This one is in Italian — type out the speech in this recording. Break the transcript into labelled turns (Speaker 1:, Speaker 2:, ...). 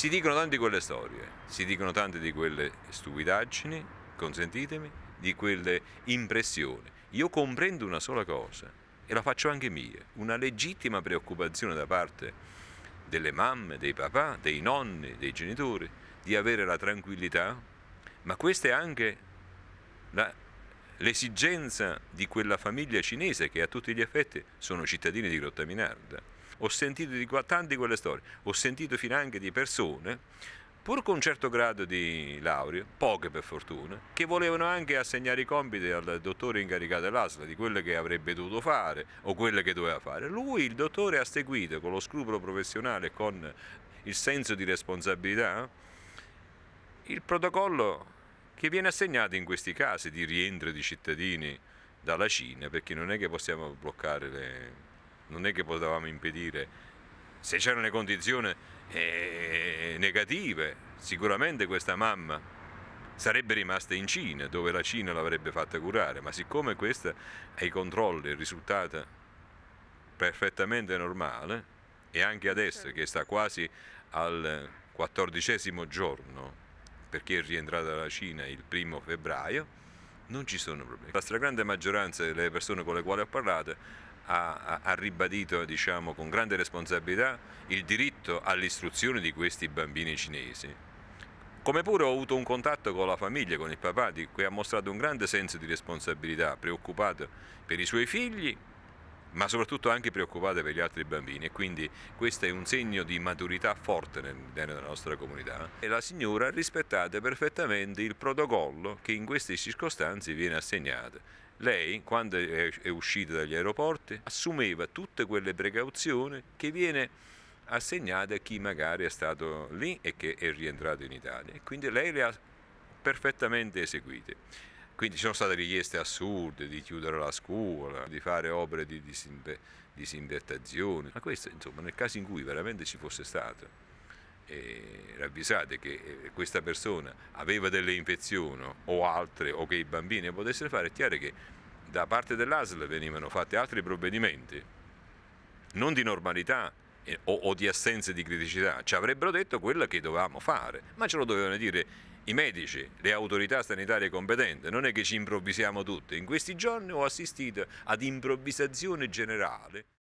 Speaker 1: Si dicono tante di quelle storie, si dicono tante di quelle stupidaggini, consentitemi, di quelle impressioni. Io comprendo una sola cosa e la faccio anche mia, una legittima preoccupazione da parte delle mamme, dei papà, dei nonni, dei genitori, di avere la tranquillità, ma questa è anche la, l'esigenza di quella famiglia cinese che a tutti gli effetti sono cittadini di Grottaminarda ho sentito di qua, tante quelle storie, ho sentito fino anche di persone, pur con un certo grado di laurea, poche per fortuna, che volevano anche assegnare i compiti al dottore incaricato dell'ASLA, di quello che avrebbe dovuto fare o quello che doveva fare. Lui, il dottore, ha seguito con lo scrupolo professionale e con il senso di responsabilità il protocollo che viene assegnato in questi casi di rientro di cittadini dalla Cina, perché non è che possiamo bloccare le, non è che potevamo impedire. Se c'erano le condizioni eh, negative, sicuramente questa mamma sarebbe rimasta in Cina, dove la Cina l'avrebbe fatta curare, ma siccome questa ai controlli è risultata perfettamente normale, e anche adesso che sta quasi al quattordicesimo giorno, perché è rientrata dalla Cina il primo febbraio, non ci sono problemi. La stragrande maggioranza delle persone con le quali ho parlato ha, ha ribadito diciamo, con grande responsabilità il diritto all'istruzione di questi bambini cinesi. Come pure ho avuto un contatto con la famiglia, con il papà, di cui ha mostrato un grande senso di responsabilità, preoccupato per i suoi figli, ma soprattutto anche preoccupato per gli altri bambini e quindi questo è un segno di maturità forte all'interno della nostra comunità. E la signora ha rispettato perfettamente il protocollo che in queste circostanze viene assegnato lei, quando è uscita dagli aeroporti, assumeva tutte quelle precauzioni che viene assegnate a chi magari è stato lì e che è rientrato in Italia. quindi lei le ha perfettamente eseguite. Quindi ci sono state richieste assurde di chiudere la scuola, di fare opere di disinfettazione, ma questo insomma nel caso in cui veramente ci fosse stato eh, ravvisate che eh, questa persona aveva delle infezioni o altre o che i bambini potessero fare, è chiaro che da parte dell'ASL venivano fatti altri provvedimenti, non di normalità eh, o, o, di assenza di criticità, ci avrebbero detto quello che dovevamo fare, ma ce lo dovevano dire i medici, le autorità sanitarie competenti, non è che ci improvvisiamo tutti, in questi giorni ho assistito ad improvvisazione generale.